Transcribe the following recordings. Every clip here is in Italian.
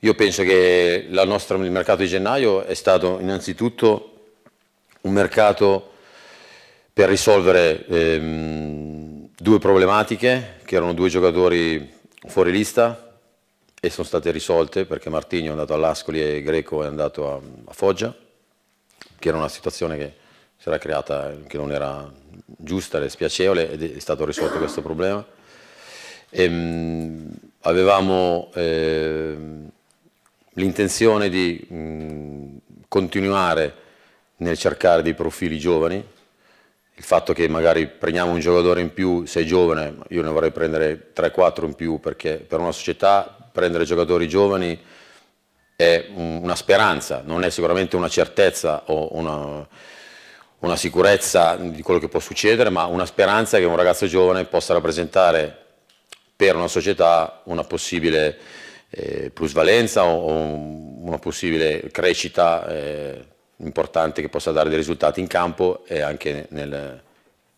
Io penso che nostra, il mercato di gennaio è stato innanzitutto un mercato per risolvere ehm, due problematiche, che erano due giocatori fuori lista e sono state risolte perché Martigno è andato all'Ascoli e Greco è andato a, a Foggia, che era una situazione che si era creata, che non era giusta, era spiacevole ed è stato risolto questo problema. E, ehm, mh, avevamo... Ehm, l'intenzione di mh, continuare nel cercare dei profili giovani, il fatto che magari prendiamo un giocatore in più sei giovane, io ne vorrei prendere 3-4 in più perché per una società prendere giocatori giovani è una speranza, non è sicuramente una certezza o una, una sicurezza di quello che può succedere, ma una speranza che un ragazzo giovane possa rappresentare per una società una possibile eh, plusvalenza o, o, una possibile crescita eh, importante che possa dare dei risultati in campo e anche nel,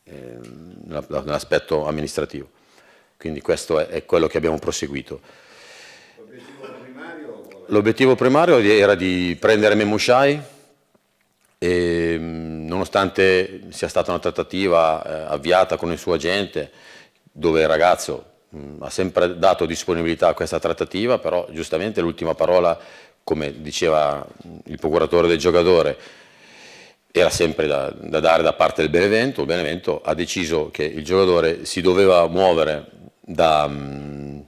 eh, nell'aspetto amministrativo. Quindi questo è, è quello che abbiamo proseguito. L'obiettivo primario era di prendere Memushai, e, nonostante sia stata una trattativa eh, avviata con il suo agente, dove il ragazzo mh, mm, ha sempre dato disponibilità a questa trattativa, però giustamente l'ultima parola, come diceva il procuratore del giocatore, era sempre da, da, dare da parte del Benevento, il Benevento ha deciso che il giocatore si doveva muovere da, mm,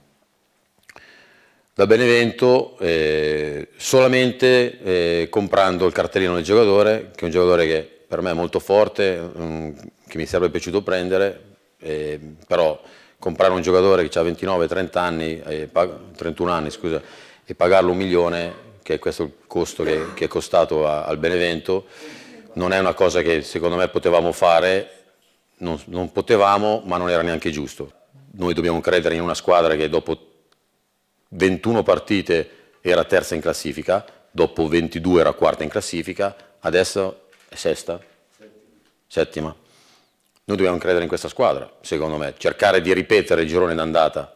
da Benevento eh, solamente eh, comprando il cartellino del giocatore, che è un giocatore che per me è molto forte, mh, mm, che mi sarebbe piaciuto prendere, eh, però comprare un giocatore che ha 29-30 anni, eh, 31 anni scusa, e pagarlo un milione, che è questo il costo che, che è costato a, al Benevento, non è una cosa che secondo me potevamo fare, non, non potevamo ma non era neanche giusto. Noi dobbiamo credere in una squadra che dopo 21 partite era terza in classifica, dopo 22 era quarta in classifica, adesso è sesta, settima. Noi dobbiamo credere in questa squadra, secondo me, cercare di ripetere il girone d'andata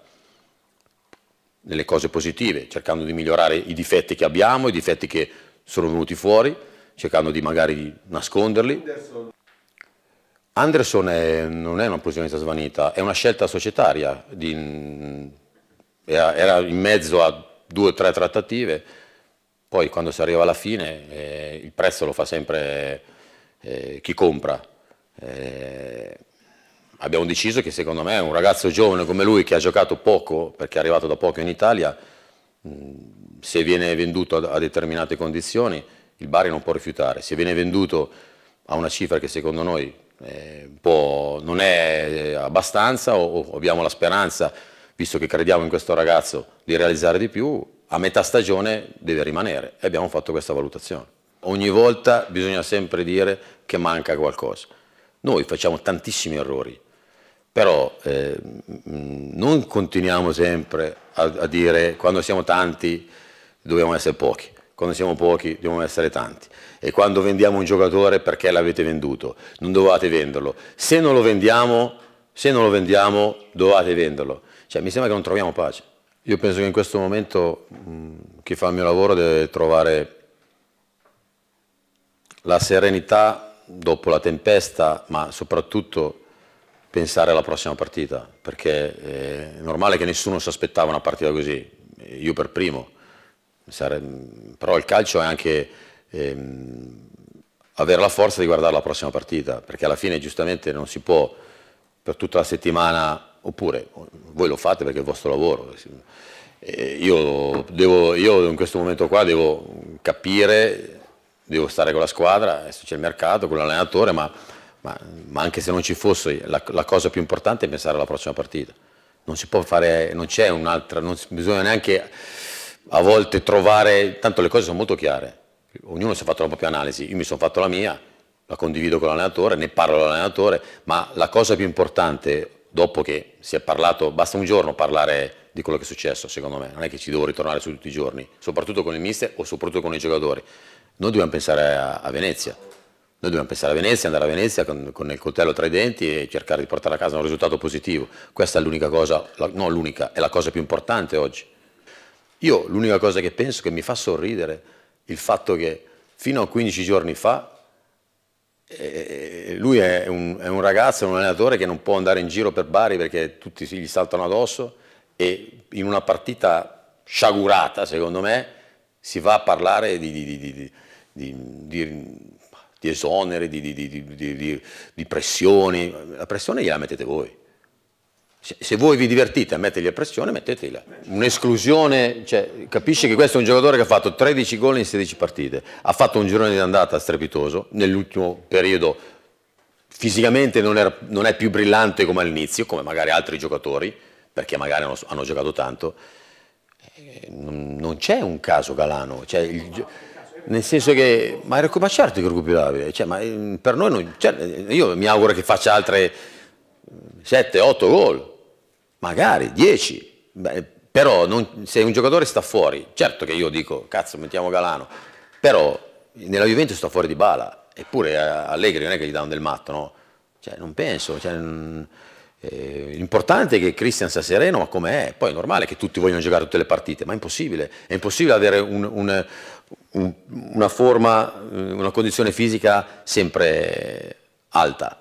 nelle cose positive, cercando di migliorare i difetti che abbiamo, i difetti che sono venuti fuori, cercando di magari nasconderli. Anderson è, non è una professionista svanita, è una scelta societaria, di, era in mezzo a due o tre trattative, poi quando si arriva alla fine eh, il prezzo lo fa sempre eh, chi compra, eh, abbiamo deciso che secondo me un ragazzo giovane come lui che ha giocato poco, perché è arrivato da poco in Italia, mh, se viene venduto a, a, determinate condizioni il Bari non può rifiutare, se viene venduto a una cifra che secondo noi eh, non è eh, abbastanza o, o abbiamo la speranza, visto che crediamo in questo ragazzo, di realizzare di più, a metà stagione deve rimanere e abbiamo fatto questa valutazione. Ogni volta bisogna sempre dire che manca qualcosa. Noi facciamo tantissimi errori, però eh, non continuiamo sempre a, a, dire quando siamo tanti dobbiamo essere pochi, quando siamo pochi dobbiamo essere tanti e quando vendiamo un giocatore perché l'avete venduto, non dovevate venderlo. Se non lo vendiamo, se non lo vendiamo dovevate venderlo. Cioè, mi sembra che non troviamo pace. Io penso che in questo momento mh, chi fa il mio lavoro deve trovare la serenità dopo la tempesta, ma soprattutto pensare alla prossima partita, perché eh, è normale che nessuno si aspettava una partita così, io per primo, però il calcio è anche ehm, avere la forza di guardare la prossima partita, perché alla fine giustamente non si può per tutta la settimana, oppure voi lo fate perché è il vostro lavoro, eh, eh, io, devo, io in questo momento qua devo capire devo stare con la squadra, adesso c'è il mercato, con l'allenatore, ma, ma, ma, anche se non ci fosse, la, la, cosa più importante è pensare alla prossima partita. Non si può fare, non c'è un'altra, non bisogna neanche a volte trovare, tanto le cose sono molto chiare, ognuno si è fatto la propria analisi, io mi sono fatto la mia, la condivido con l'allenatore, ne parlo all'allenatore, ma la cosa più importante, dopo che si è parlato, basta un giorno parlare di quello che è successo, secondo me, non è che ci devo ritornare su tutti i giorni, soprattutto con il mister o soprattutto con i giocatori. Noi dobbiamo pensare a, a Venezia. Noi dobbiamo pensare a Venezia, andare a Venezia con, con, il coltello tra i denti e cercare di portare a casa un risultato positivo. Questa è l'unica cosa, la, non l'unica, è la cosa più importante oggi. Io l'unica cosa che penso che mi fa sorridere è il fatto che fino a 15 giorni fa eh, eh, eh, lui è un, è un ragazzo, un allenatore che non può andare in giro per Bari perché tutti gli saltano addosso e in una partita sciagurata, secondo me, si va a parlare di, di, di, di di, di, di esoneri, di, pressioni. La pressione gliela mettete voi. Se, se voi vi divertite a mettergli a pressione, mettetela. Un'esclusione, cioè, capisci che questo è un giocatore che ha fatto 13 gol in 16 partite, ha fatto un girone di andata strepitoso, nell'ultimo periodo fisicamente non, era, non è più brillante come all'inizio, come magari altri giocatori, perché magari hanno, hanno giocato tanto, eh, non, c'è un caso Galano. Cioè il, nel senso che, ma, era, ma certo che occupabile, cioè, ma ehm, per noi non, certo, io mi auguro che faccia altre 7-8 gol, magari 10, Beh, però non, se un giocatore sta fuori, certo che io dico, cazzo mettiamo Galano, però nella Juventus sta fuori di bala, eppure eh, Allegri non è che gli danno del matto, no? Cioè, non penso, cioè, eh, l'importante è che Christian sia sereno, ma com'è? Poi è normale che tutti vogliono giocare tutte le partite, ma è impossibile, è impossibile avere un, un una forma, eh, una condizione fisica sempre alta.